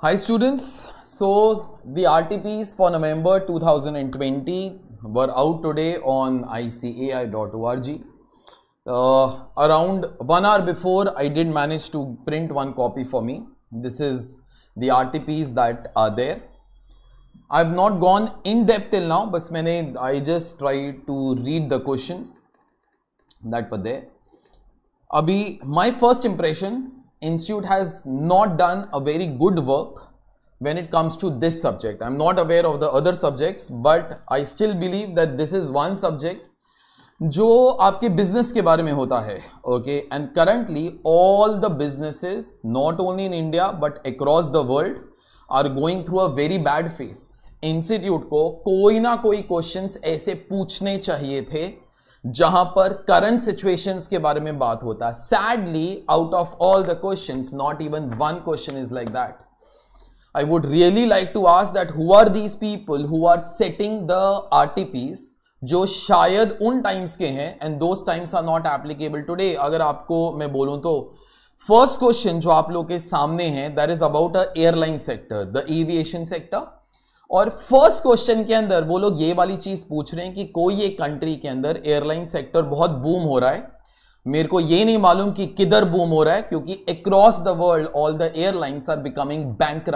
Hi students, so the RTPs for November 2020 were out today on icai.org. Uh, around one hour before, I did manage to print one copy for me. This is the RTPs that are there. I've not gone in depth till now, but I just tried to read the questions that were there. Abhi, my first impression institute has not done a very good work when it comes to this subject. I'm not aware of the other subjects, but I still believe that this is one subject जो आपके business के बारे में होता है okay and currently all the businesses not only in India but across the world are going through a very bad phase institute को कोई ना कोई क्वेश्चंस ऐसे पूछने चाहिए थे जहां पर करंट सिचुएशंस के बारे में बात होता है sadly out of all the question not even one question is like that I would really like to ask that who are these people who are setting the are जो शायद उन times के हैं and those times are not applicable today अगर आपको मैं बोलूं तो फर्स्ट क्वेश्चन जो आप लोग के सामने है that is about a airline sector the aviation sector और फर्स्ट क्वेश्चन के अंदर वो लोग ये वाली चीज पूछ रहे हैं कि कोई एक कंट्री के अंदर एयरलाइन सेक्टर बहुत बूम हो रहा है मेरे को ये नहीं मालूम कि किधर बूम हो रहा है क्योंकि across the world all the airlines are becoming bank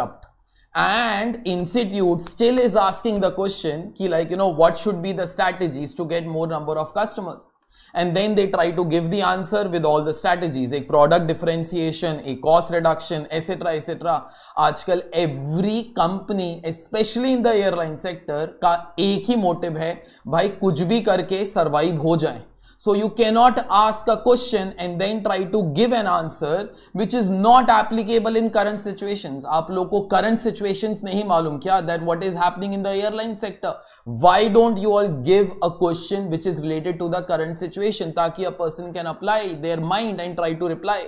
and institute still is asking the question कि like you know what should be the strategies to get more number of customers and then they try to give the answer with all the strategies एक product differentiation एक cost reduction et cetera et cetera आजकल every company specially in the airline sector का एक ही motive है भाई कुछ भी करके सर्वाइव हो जाए So you cannot ask a question and then try to give an answer which is not applicable in current situations. aap log ko current situations nahi malum kya that what is happening in the airline sector. Why don't you all give a question which is related to the current situation taki a person can apply their mind and try to reply.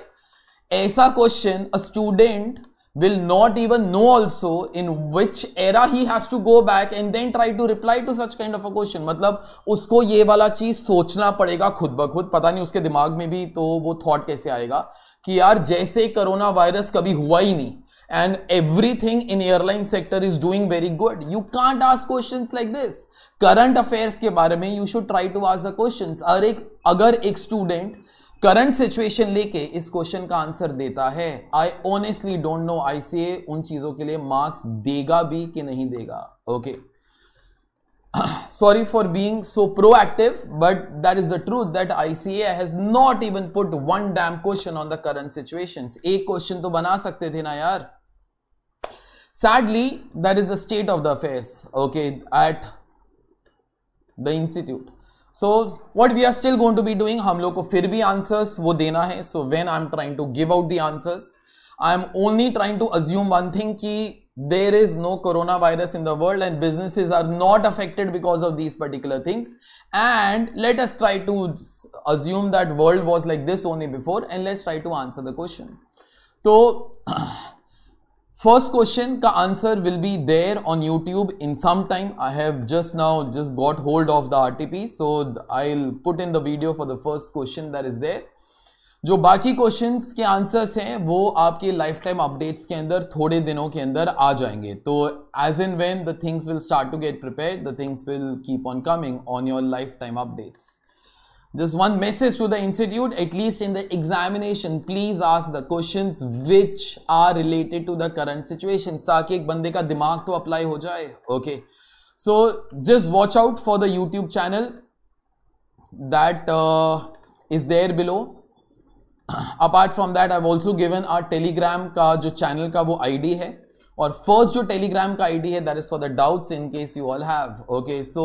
aisa question a student will not even know also in which era he has to go back and then try to reply to such kind of a question मतलब उसको ये वाला चीज सोचना पड़ेगा खुद ब खुद पता नहीं उसके दिमाग में भी तो वो थॉट कैसे आएगा कि यार जैसे कोरोना वायरस कभी हुआ ही नहीं and everything in airline sector is doing very good you can't ask questions like this current affairs के बारे में you should try to ask the questions अरे अगर एक student करंट सिचुएशन लेके इस क्वेश्चन का आंसर देता है I honestly don't know I see उन चीजों के लिए मार्क्स देगा भी कि नहीं देगा okay sorry for being so proactive but that is the truth that ICA has not even put one damn question on the current situation एक क्वेश्चन तो बना सकते थे ना यार sadly that is the state of the affairs okay at the institute so what we are still going to be doing हम लोग को फिर भी आंसर्स वो देना है so when I am trying to give out the answers I am only trying to assume one thing कि there is no corona virus in the world and businesses are not affected because of these particular things and let's try to assume that world was like this only before and let's try to answer the question तो first question का answer will be there on YouTube in some time I have just now just got hold of the RTP so I will put in the video for the first question that is there जो बाकी questions के answers हैं वो आपके life time updates के अंदर थोड़े दिनों के अंदर आ जाएंगे तो as and when the things will start to get prepare the things will keep on coming on your life time updates just one message to the institute at least in the examination please ask the questions which are related to the current situation ताकि एक बंदे का दिमाग तो apply हो जाए okay so just watch out for the YouTube channel that is there below apart from that I also given our Telegram का जो चैनल का वो आईडी है और फर्स्ट जो टेलीग्राम का आईडी है that is for the doubts in case you all have okay so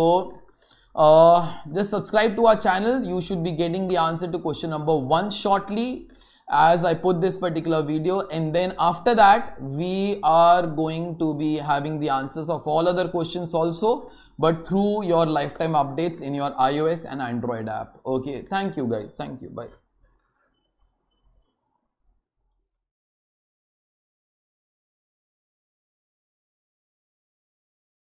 uh, just subscribe to our channel you should be getting the answer to question number one shortly as I put this particular video and then after that we are going to be having the answers of all other questions also but through your lifetime updates in your iOS and Android app okay thank you guys thank you bye